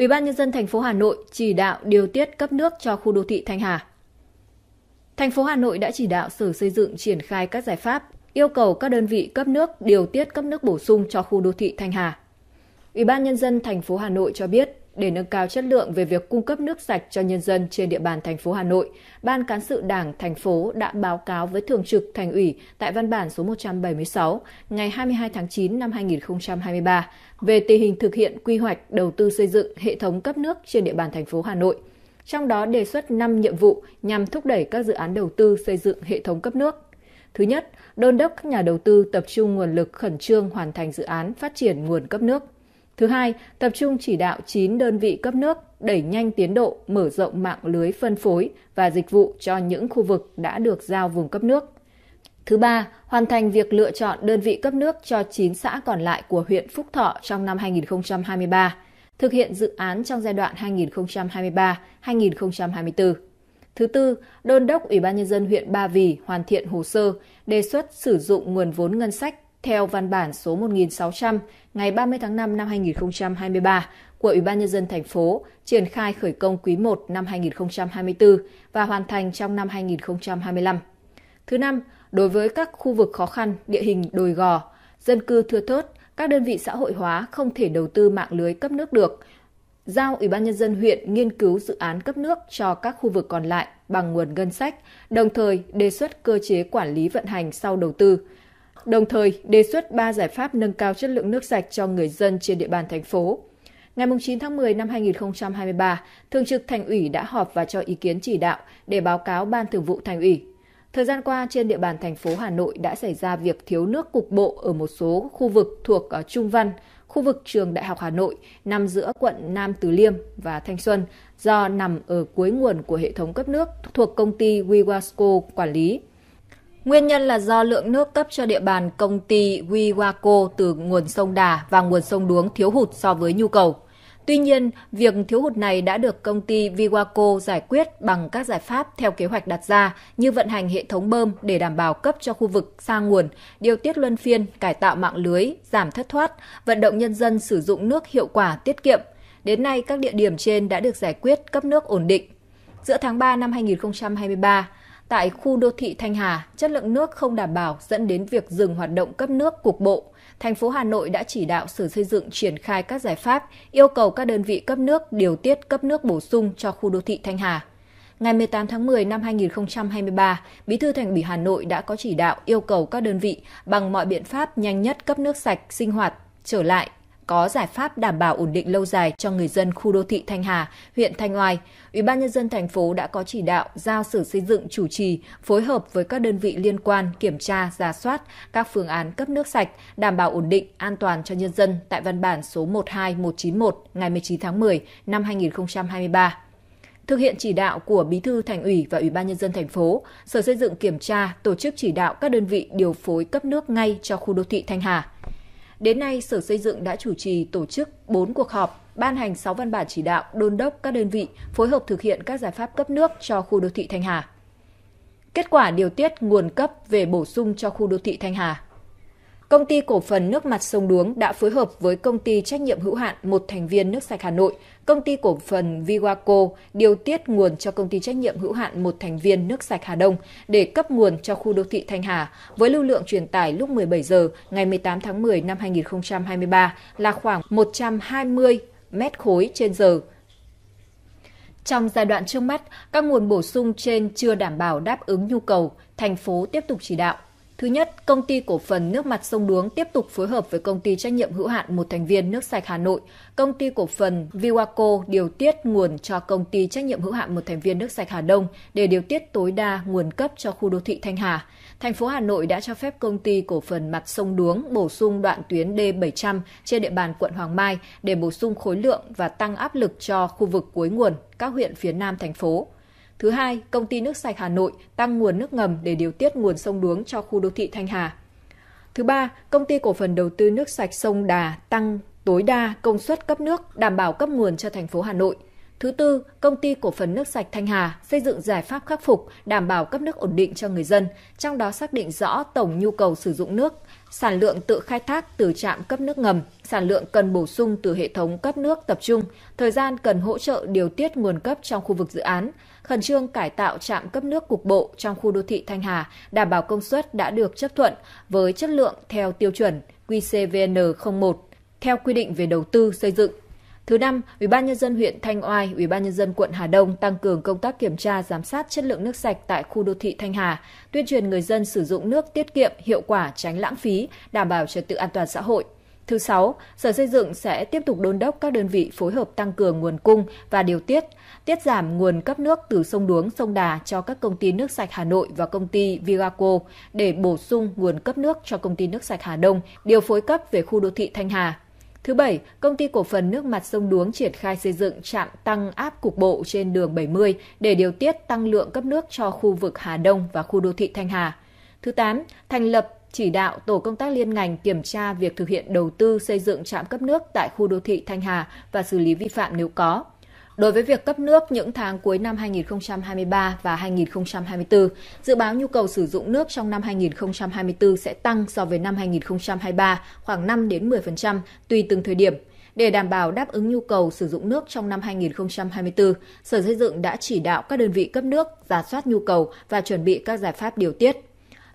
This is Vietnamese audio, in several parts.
Ủy ban nhân dân thành phố Hà Nội chỉ đạo điều tiết cấp nước cho khu đô thị Thanh Hà. Thành phố Hà Nội đã chỉ đạo Sở Xây dựng triển khai các giải pháp, yêu cầu các đơn vị cấp nước điều tiết cấp nước bổ sung cho khu đô thị Thanh Hà. Ủy ban nhân dân thành phố Hà Nội cho biết, để nâng cao chất lượng về việc cung cấp nước sạch cho nhân dân trên địa bàn thành phố Hà Nội, Ban cán sự Đảng thành phố đã báo cáo với Thường trực Thành ủy tại văn bản số 176 ngày 22 tháng 9 năm 2023 về tình hình thực hiện quy hoạch đầu tư xây dựng hệ thống cấp nước trên địa bàn thành phố Hà Nội. Trong đó đề xuất 5 nhiệm vụ nhằm thúc đẩy các dự án đầu tư xây dựng hệ thống cấp nước. Thứ nhất, đôn đốc các nhà đầu tư tập trung nguồn lực khẩn trương hoàn thành dự án phát triển nguồn cấp nước Thứ hai, tập trung chỉ đạo 9 đơn vị cấp nước đẩy nhanh tiến độ mở rộng mạng lưới phân phối và dịch vụ cho những khu vực đã được giao vùng cấp nước. Thứ ba, hoàn thành việc lựa chọn đơn vị cấp nước cho 9 xã còn lại của huyện Phúc Thọ trong năm 2023, thực hiện dự án trong giai đoạn 2023-2024. Thứ tư, đôn đốc Ủy ban nhân dân huyện Ba Vì hoàn thiện hồ sơ đề xuất sử dụng nguồn vốn ngân sách theo văn bản số 1600 ngày 30 tháng 5 năm 2023 của Ủy ban nhân dân thành phố triển khai khởi công quý 1 năm 2024 và hoàn thành trong năm 2025. Thứ năm, đối với các khu vực khó khăn, địa hình đồi gò, dân cư thưa thớt, các đơn vị xã hội hóa không thể đầu tư mạng lưới cấp nước được, giao Ủy ban Nhân dân huyện nghiên cứu dự án cấp nước cho các khu vực còn lại bằng nguồn ngân sách, đồng thời đề xuất cơ chế quản lý vận hành sau đầu tư, đồng thời đề xuất 3 giải pháp nâng cao chất lượng nước sạch cho người dân trên địa bàn thành phố. Ngày 9 tháng 10 năm 2023, Thường trực Thành ủy đã họp và cho ý kiến chỉ đạo để báo cáo Ban Thường vụ Thành ủy. Thời gian qua, trên địa bàn thành phố Hà Nội đã xảy ra việc thiếu nước cục bộ ở một số khu vực thuộc ờ, Trung Văn, khu vực trường Đại học Hà Nội nằm giữa quận Nam Từ Liêm và Thanh Xuân do nằm ở cuối nguồn của hệ thống cấp nước thuộc công ty Wewasco quản lý. Nguyên nhân là do lượng nước cấp cho địa bàn công ty Wiwaco từ nguồn sông Đà và nguồn sông Đuống thiếu hụt so với nhu cầu. Tuy nhiên, việc thiếu hụt này đã được công ty Viwaco giải quyết bằng các giải pháp theo kế hoạch đặt ra như vận hành hệ thống bơm để đảm bảo cấp cho khu vực xa nguồn, điều tiết luân phiên, cải tạo mạng lưới, giảm thất thoát, vận động nhân dân sử dụng nước hiệu quả tiết kiệm. Đến nay, các địa điểm trên đã được giải quyết cấp nước ổn định. Giữa tháng 3 năm 2023, Tại khu đô thị Thanh Hà, chất lượng nước không đảm bảo dẫn đến việc dừng hoạt động cấp nước cục bộ. Thành phố Hà Nội đã chỉ đạo Sở Xây dựng triển khai các giải pháp, yêu cầu các đơn vị cấp nước điều tiết cấp nước bổ sung cho khu đô thị Thanh Hà. Ngày 18 tháng 10 năm 2023, Bí thư Thành ủy Hà Nội đã có chỉ đạo yêu cầu các đơn vị bằng mọi biện pháp nhanh nhất cấp nước sạch sinh hoạt trở lại có giải pháp đảm bảo ổn định lâu dài cho người dân khu đô thị Thanh Hà, huyện Thanh Oai, Ủy ban nhân dân thành phố đã có chỉ đạo giao Sở Xây dựng chủ trì, phối hợp với các đơn vị liên quan kiểm tra, giả soát các phương án cấp nước sạch đảm bảo ổn định, an toàn cho nhân dân tại văn bản số 12191 ngày 19 tháng 10 năm 2023 thực hiện chỉ đạo của Bí thư Thành ủy và Ủy ban nhân dân thành phố, Sở Xây dựng kiểm tra, tổ chức chỉ đạo các đơn vị điều phối cấp nước ngay cho khu đô thị Thanh Hà. Đến nay, Sở Xây dựng đã chủ trì tổ chức 4 cuộc họp, ban hành 6 văn bản chỉ đạo đôn đốc các đơn vị phối hợp thực hiện các giải pháp cấp nước cho khu đô thị Thanh Hà. Kết quả điều tiết nguồn cấp về bổ sung cho khu đô thị Thanh Hà Công ty cổ phần nước mặt sông Đuống đã phối hợp với công ty trách nhiệm hữu hạn một thành viên nước sạch Hà Nội, công ty cổ phần Viwaco điều tiết nguồn cho công ty trách nhiệm hữu hạn một thành viên nước sạch Hà Đông để cấp nguồn cho khu đô thị Thanh Hà với lưu lượng truyền tải lúc 17 giờ ngày 18 tháng 10 năm 2023 là khoảng 120 mét khối trên giờ. Trong giai đoạn trước mắt, các nguồn bổ sung trên chưa đảm bảo đáp ứng nhu cầu, thành phố tiếp tục chỉ đạo Thứ nhất, công ty cổ phần nước mặt sông Đuống tiếp tục phối hợp với công ty trách nhiệm hữu hạn một thành viên nước sạch Hà Nội, công ty cổ phần Viwaco điều tiết nguồn cho công ty trách nhiệm hữu hạn một thành viên nước sạch Hà Đông để điều tiết tối đa nguồn cấp cho khu đô thị Thanh Hà. Thành phố Hà Nội đã cho phép công ty cổ phần mặt sông Đuống bổ sung đoạn tuyến D700 trên địa bàn quận Hoàng Mai để bổ sung khối lượng và tăng áp lực cho khu vực cuối nguồn, các huyện phía Nam thành phố. Thứ hai, công ty nước sạch Hà Nội tăng nguồn nước ngầm để điều tiết nguồn sông đuống cho khu đô thị Thanh Hà. Thứ ba, công ty cổ phần đầu tư nước sạch sông Đà tăng tối đa công suất cấp nước, đảm bảo cấp nguồn cho thành phố Hà Nội – Thứ tư, công ty cổ phần nước sạch Thanh Hà xây dựng giải pháp khắc phục, đảm bảo cấp nước ổn định cho người dân, trong đó xác định rõ tổng nhu cầu sử dụng nước, sản lượng tự khai thác từ trạm cấp nước ngầm, sản lượng cần bổ sung từ hệ thống cấp nước tập trung, thời gian cần hỗ trợ điều tiết nguồn cấp trong khu vực dự án, khẩn trương cải tạo trạm cấp nước cục bộ trong khu đô thị Thanh Hà, đảm bảo công suất đã được chấp thuận với chất lượng theo tiêu chuẩn QCVN01 theo quy định về đầu tư xây dựng Thứ năm, Ủy ban nhân dân huyện Thanh Oai, Ủy ban nhân dân quận Hà Đông tăng cường công tác kiểm tra giám sát chất lượng nước sạch tại khu đô thị Thanh Hà, tuyên truyền người dân sử dụng nước tiết kiệm, hiệu quả, tránh lãng phí, đảm bảo trật tự an toàn xã hội. Thứ sáu, Sở Xây dựng sẽ tiếp tục đôn đốc các đơn vị phối hợp tăng cường nguồn cung và điều tiết, tiết giảm nguồn cấp nước từ sông Đuống, sông Đà cho các công ty nước sạch Hà Nội và công ty Vigaco để bổ sung nguồn cấp nước cho công ty nước sạch Hà Đông, điều phối cấp về khu đô thị Thanh Hà Thứ Bảy, công ty cổ phần nước mặt sông Đuống triển khai xây dựng trạm tăng áp cục bộ trên đường 70 để điều tiết tăng lượng cấp nước cho khu vực Hà Đông và khu đô thị Thanh Hà. Thứ Tám, thành lập chỉ đạo tổ công tác liên ngành kiểm tra việc thực hiện đầu tư xây dựng trạm cấp nước tại khu đô thị Thanh Hà và xử lý vi phạm nếu có. Đối với việc cấp nước những tháng cuối năm 2023 và 2024, dự báo nhu cầu sử dụng nước trong năm 2024 sẽ tăng so với năm 2023 khoảng 5 đến 10% tùy từng thời điểm. Để đảm bảo đáp ứng nhu cầu sử dụng nước trong năm 2024, Sở Xây dựng đã chỉ đạo các đơn vị cấp nước giả soát nhu cầu và chuẩn bị các giải pháp điều tiết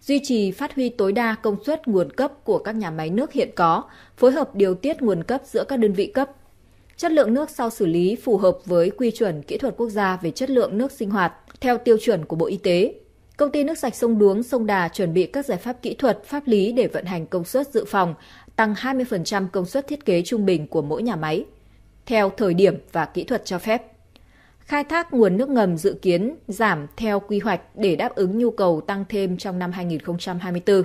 duy trì phát huy tối đa công suất nguồn cấp của các nhà máy nước hiện có, phối hợp điều tiết nguồn cấp giữa các đơn vị cấp chất lượng nước sau xử lý phù hợp với quy chuẩn kỹ thuật quốc gia về chất lượng nước sinh hoạt theo tiêu chuẩn của Bộ Y tế. Công ty nước sạch sông Đuống, sông Đà chuẩn bị các giải pháp kỹ thuật, pháp lý để vận hành công suất dự phòng, tăng 20% công suất thiết kế trung bình của mỗi nhà máy, theo thời điểm và kỹ thuật cho phép. Khai thác nguồn nước ngầm dự kiến giảm theo quy hoạch để đáp ứng nhu cầu tăng thêm trong năm 2024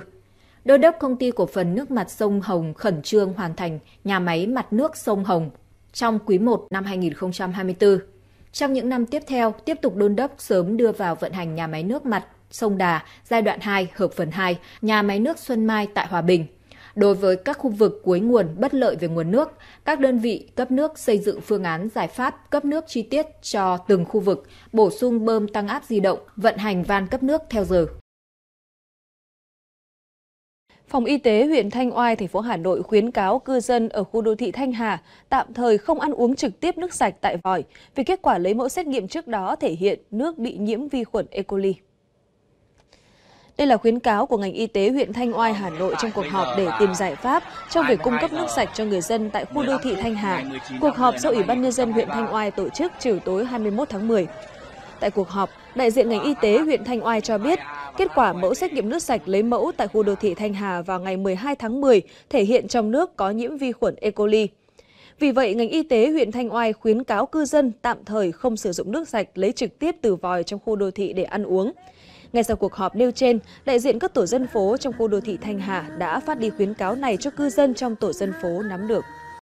đô đốc công ty cổ phần nước mặt sông Hồng khẩn trương hoàn thành nhà máy mặt nước sông Hồng trong quý 1 năm 2024. Trong những năm tiếp theo, tiếp tục đôn đốc sớm đưa vào vận hành nhà máy nước mặt sông Đà giai đoạn 2 hợp phần 2, nhà máy nước Xuân Mai tại Hòa Bình. Đối với các khu vực cuối nguồn bất lợi về nguồn nước, các đơn vị cấp nước xây dựng phương án giải pháp cấp nước chi tiết cho từng khu vực, bổ sung bơm tăng áp di động, vận hành van cấp nước theo giờ. Phòng Y tế huyện Thanh Oai, thành phố Hà Nội khuyến cáo cư dân ở khu đô thị Thanh Hà tạm thời không ăn uống trực tiếp nước sạch tại vòi vì kết quả lấy mẫu xét nghiệm trước đó thể hiện nước bị nhiễm vi khuẩn E. coli. Đây là khuyến cáo của ngành y tế huyện Thanh Oai, Hà Nội trong cuộc họp để tìm giải pháp trong việc cung cấp nước sạch cho người dân tại khu đô thị Thanh Hà. Cuộc họp do Ủy ban Nhân dân huyện Thanh Oai tổ chức chiều tối 21 tháng 10. Tại cuộc họp, đại diện ngành y tế huyện Thanh Oai cho biết, kết quả mẫu xét nghiệm nước sạch lấy mẫu tại khu đô thị Thanh Hà vào ngày 12 tháng 10 thể hiện trong nước có nhiễm vi khuẩn E. coli. Vì vậy, ngành y tế huyện Thanh Oai khuyến cáo cư dân tạm thời không sử dụng nước sạch lấy trực tiếp từ vòi trong khu đô thị để ăn uống. Ngay sau cuộc họp nêu trên, đại diện các tổ dân phố trong khu đô thị Thanh Hà đã phát đi khuyến cáo này cho cư dân trong tổ dân phố nắm được.